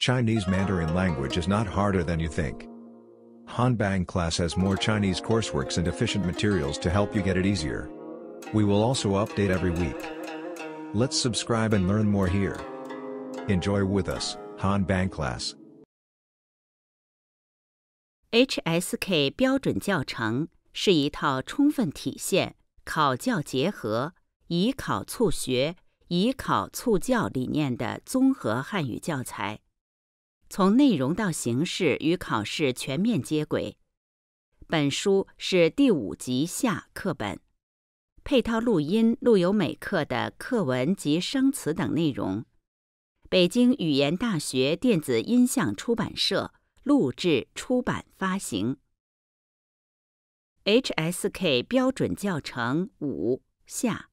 Chinese Mandarin language is not harder than you think. Hanbang class has more Chinese courseworks and efficient materials to help you get it easier. We will also update every week. Let's subscribe and learn more here. Enjoy with us, Hanbang class. HSK 标准教程是一套充分体现考教结合、以考促学、以考促教理念的综合汉语教材。从内容到形式与考试全面接轨，本书是第五集下课本，配套录音录有每课的课文及生词等内容。北京语言大学电子音像出版社录制出版发行。HSK 标准教程五下。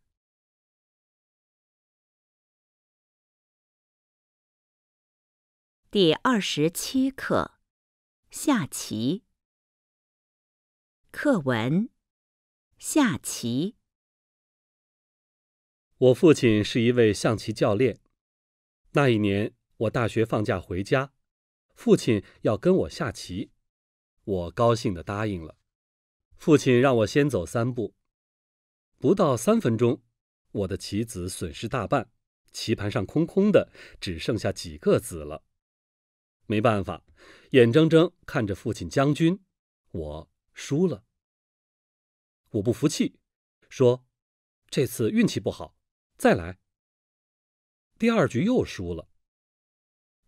第二十七课，下棋。课文：下棋。我父亲是一位象棋教练。那一年，我大学放假回家，父亲要跟我下棋，我高兴的答应了。父亲让我先走三步，不到三分钟，我的棋子损失大半，棋盘上空空的，只剩下几个子了。没办法，眼睁睁看着父亲将军，我输了。我不服气，说：“这次运气不好，再来。”第二局又输了。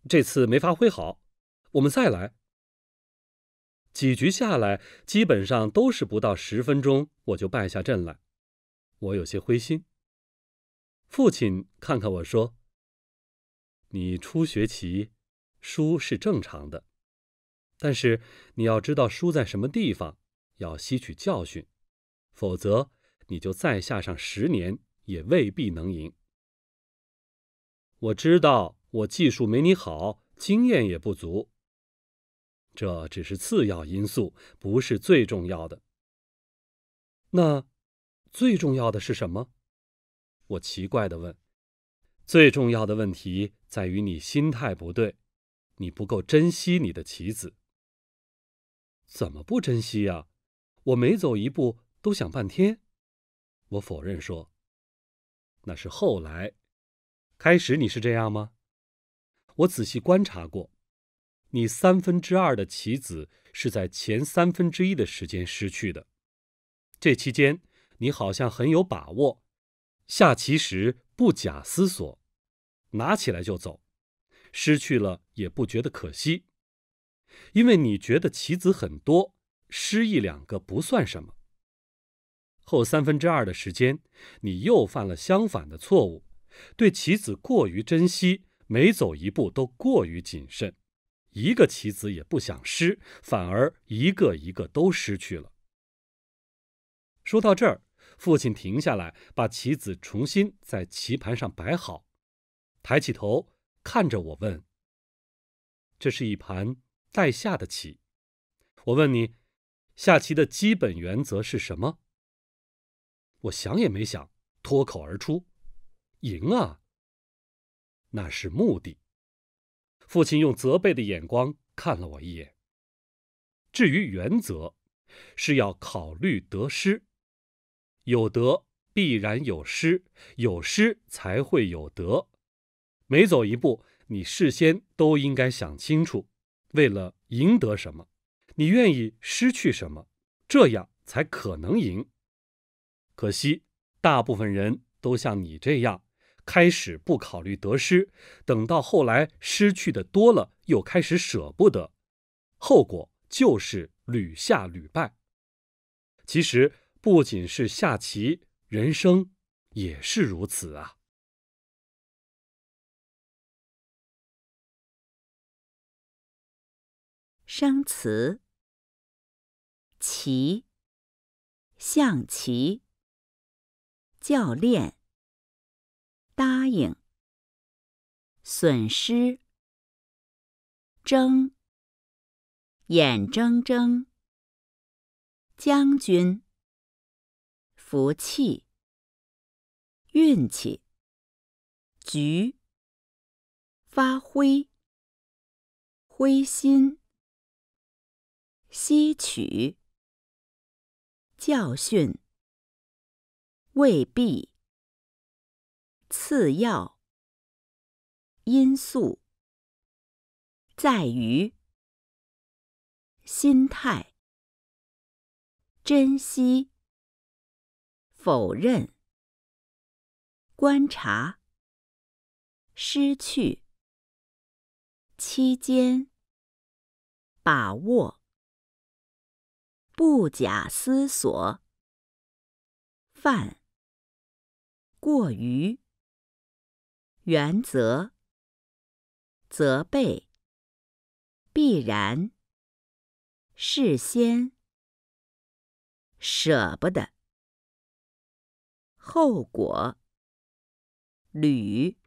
这次没发挥好，我们再来。几局下来，基本上都是不到十分钟我就败下阵来，我有些灰心。父亲看看我说：“你初学棋。”输是正常的，但是你要知道输在什么地方，要吸取教训，否则你就再下上十年也未必能赢。我知道我技术没你好，经验也不足，这只是次要因素，不是最重要的。那最重要的是什么？我奇怪的问。最重要的问题在于你心态不对。你不够珍惜你的棋子，怎么不珍惜呀？我每走一步都想半天。我否认说，那是后来。开始你是这样吗？我仔细观察过，你三分之二的棋子是在前三分之一的时间失去的。这期间，你好像很有把握，下棋时不假思索，拿起来就走。失去了也不觉得可惜，因为你觉得棋子很多，失一两个不算什么。后三分之二的时间，你又犯了相反的错误，对棋子过于珍惜，每走一步都过于谨慎，一个棋子也不想失，反而一个一个都失去了。说到这儿，父亲停下来，把棋子重新在棋盘上摆好，抬起头。看着我问：“这是一盘待下的棋。”我问你：“下棋的基本原则是什么？”我想也没想，脱口而出：“赢啊，那是目的。”父亲用责备的眼光看了我一眼。至于原则，是要考虑得失，有得必然有失，有失才会有得。每走一步，你事先都应该想清楚，为了赢得什么，你愿意失去什么，这样才可能赢。可惜，大部分人都像你这样，开始不考虑得失，等到后来失去的多了，又开始舍不得，后果就是屡下屡败。其实，不仅是下棋，人生也是如此啊。生词：棋、象棋、教练、答应、损失、争、眼睁睁、将军、福气、运气、局、发挥、灰心。吸取教训，未必次要因素在于心态。珍惜，否认，观察，失去期间，把握。不假思索，犯过于原则，责备必然事先舍不得后果，屡。